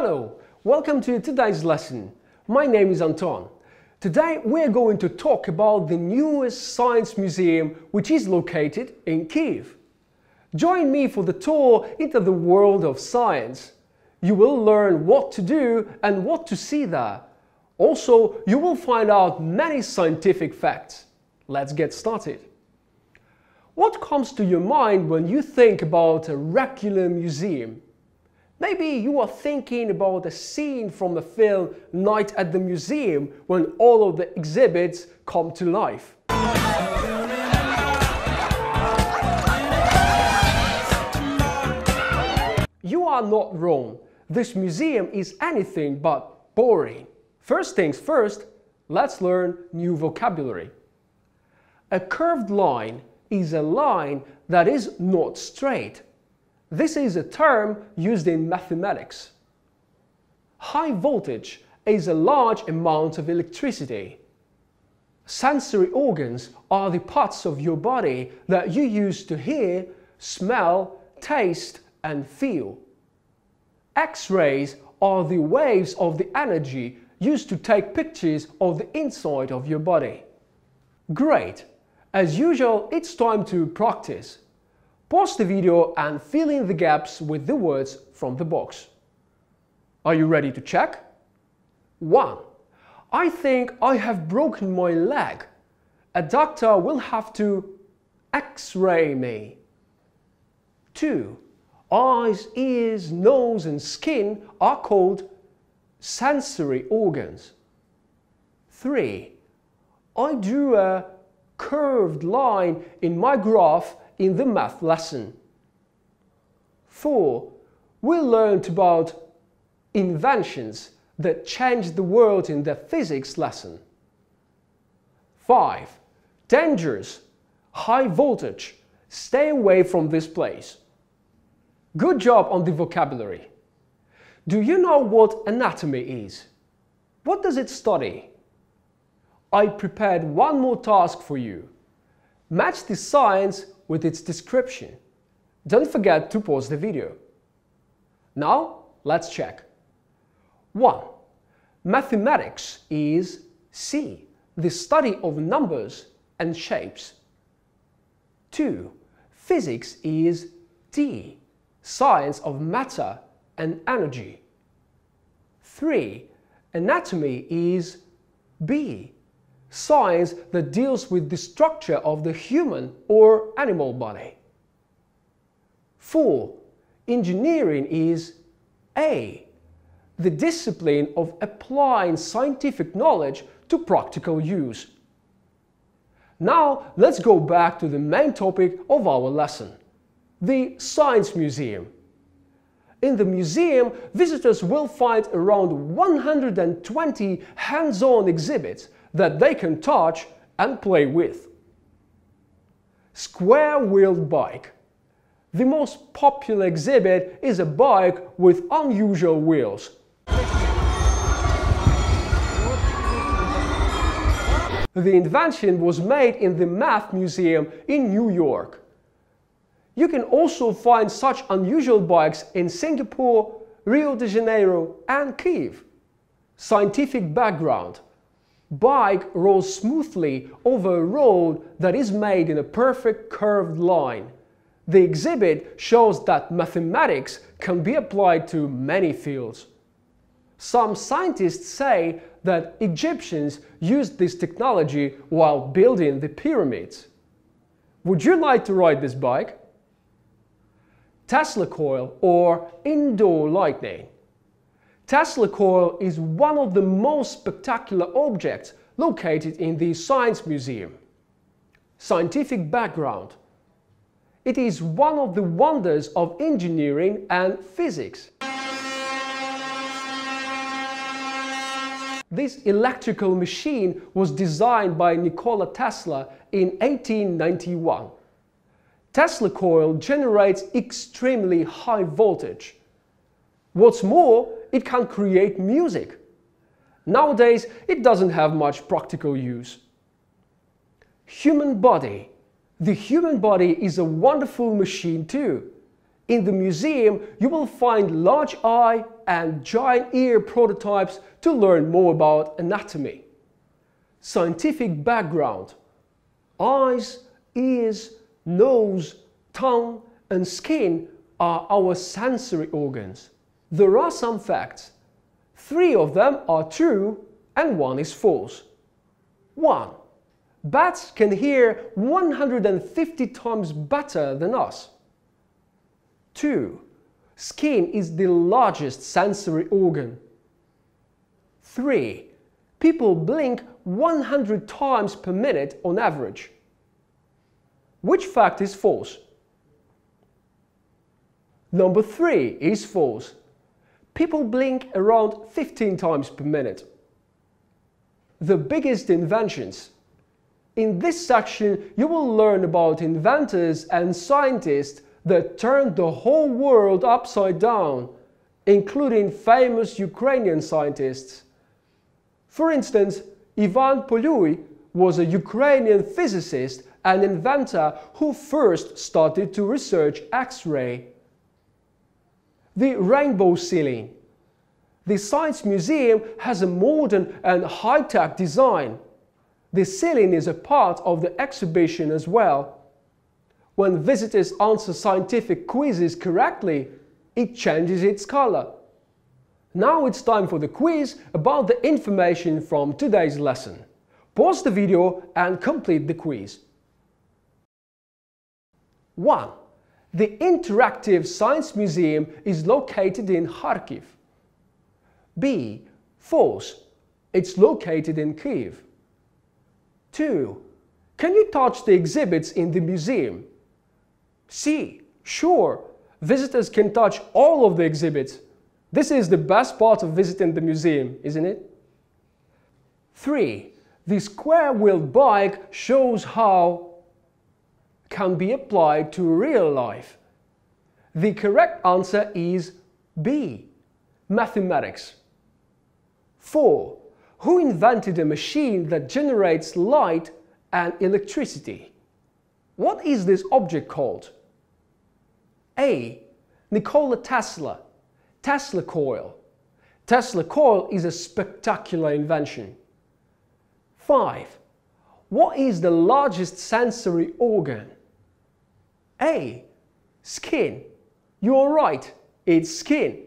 Hello, welcome to today's lesson. My name is Anton. Today we're going to talk about the newest science museum which is located in Kiev. Join me for the tour into the world of science. You will learn what to do and what to see there. Also, you will find out many scientific facts. Let's get started. What comes to your mind when you think about a regular museum? Maybe you are thinking about a scene from the film Night at the Museum when all of the exhibits come to life. You are not wrong. This museum is anything but boring. First things first, let's learn new vocabulary. A curved line is a line that is not straight. This is a term used in mathematics. High voltage is a large amount of electricity. Sensory organs are the parts of your body that you use to hear, smell, taste and feel. X-rays are the waves of the energy used to take pictures of the inside of your body. Great! As usual, it's time to practice. Pause the video and fill in the gaps with the words from the box. Are you ready to check? 1. I think I have broken my leg. A doctor will have to x-ray me. 2. Eyes, ears, nose and skin are called sensory organs. 3. I drew a curved line in my graph in the math lesson. 4. We learned about inventions that changed the world in the physics lesson. 5. Dangers, high voltage, stay away from this place. Good job on the vocabulary. Do you know what anatomy is? What does it study? I prepared one more task for you. Match the science with its description. Don't forget to pause the video. Now, let's check. 1. Mathematics is C. The study of numbers and shapes. 2. Physics is D. Science of matter and energy. 3. Anatomy is B science that deals with the structure of the human or animal body. 4. Engineering is A. The discipline of applying scientific knowledge to practical use. Now let's go back to the main topic of our lesson, the Science Museum. In the museum, visitors will find around 120 hands-on exhibits that they can touch and play with. Square-wheeled bike. The most popular exhibit is a bike with unusual wheels. The invention was made in the Math Museum in New York. You can also find such unusual bikes in Singapore, Rio de Janeiro and Kiev. Scientific background bike rolls smoothly over a road that is made in a perfect curved line. The exhibit shows that mathematics can be applied to many fields. Some scientists say that Egyptians used this technology while building the pyramids. Would you like to ride this bike? Tesla coil or indoor lightning. Tesla coil is one of the most spectacular objects located in the Science Museum. Scientific background. It is one of the wonders of engineering and physics. This electrical machine was designed by Nikola Tesla in 1891. Tesla coil generates extremely high voltage. What's more, it can create music. Nowadays, it doesn't have much practical use. Human body. The human body is a wonderful machine too. In the museum, you will find large eye and giant ear prototypes to learn more about anatomy. Scientific background. Eyes, ears, nose, tongue and skin are our sensory organs. There are some facts. Three of them are true and one is false. 1. Bats can hear 150 times better than us. 2. Skin is the largest sensory organ. 3. People blink 100 times per minute on average. Which fact is false? Number 3 is false people blink around 15 times per minute. The biggest inventions. In this section, you will learn about inventors and scientists that turned the whole world upside down, including famous Ukrainian scientists. For instance, Ivan Polui was a Ukrainian physicist and inventor who first started to research X-ray the rainbow ceiling. The Science Museum has a modern and high-tech design. The ceiling is a part of the exhibition as well. When visitors answer scientific quizzes correctly, it changes its color. Now it's time for the quiz about the information from today's lesson. Pause the video and complete the quiz. 1. The Interactive Science Museum is located in Kharkiv. B. False. It's located in Kiev. 2. Can you touch the exhibits in the museum? C. Sure. Visitors can touch all of the exhibits. This is the best part of visiting the museum, isn't it? 3. The square-wheeled bike shows how can be applied to real life? The correct answer is B. Mathematics. 4. Who invented a machine that generates light and electricity? What is this object called? A. Nikola Tesla. Tesla coil. Tesla coil is a spectacular invention. 5. What is the largest sensory organ? Hey, skin. You're right, it's skin.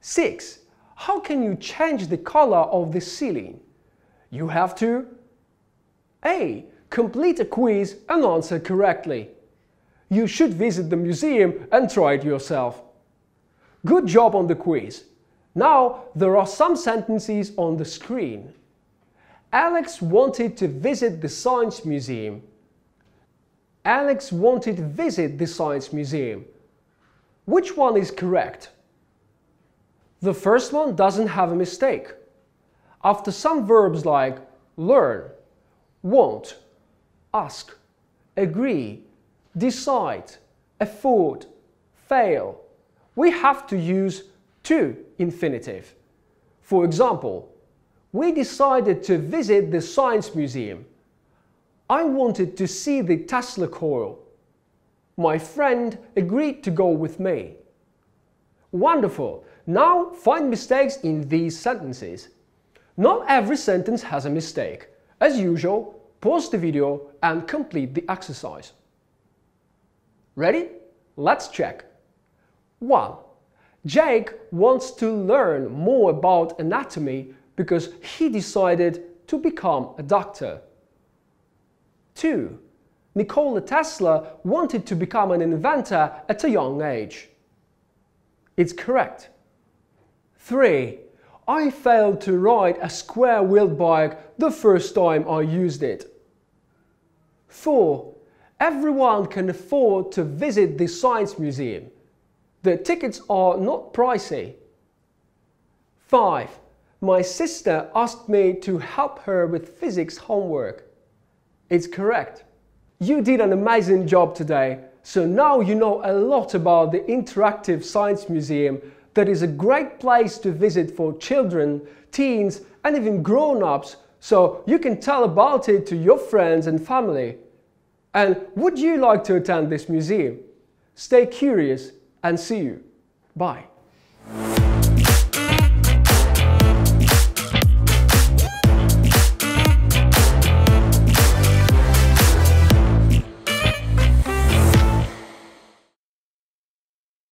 6. How can you change the color of the ceiling? You have to A. Complete a quiz and answer correctly. You should visit the museum and try it yourself. Good job on the quiz. Now there are some sentences on the screen. Alex wanted to visit the Science Museum. Alex wanted to visit the Science Museum. Which one is correct? The first one doesn't have a mistake. After some verbs like learn, want, ask, agree, decide, afford, fail, we have to use to infinitive. For example, we decided to visit the Science Museum. I wanted to see the Tesla coil. My friend agreed to go with me. Wonderful! Now find mistakes in these sentences. Not every sentence has a mistake. As usual, pause the video and complete the exercise. Ready? Let's check. 1. Jake wants to learn more about anatomy because he decided to become a doctor. Two, Nikola Tesla wanted to become an inventor at a young age. It's correct. 3. I failed to ride a square-wheeled bike the first time I used it. 4. Everyone can afford to visit the Science Museum. The tickets are not pricey. 5. My sister asked me to help her with physics homework. It's correct. You did an amazing job today, so now you know a lot about the Interactive Science Museum that is a great place to visit for children, teens and even grown-ups so you can tell about it to your friends and family. And would you like to attend this museum? Stay curious and see you. Bye.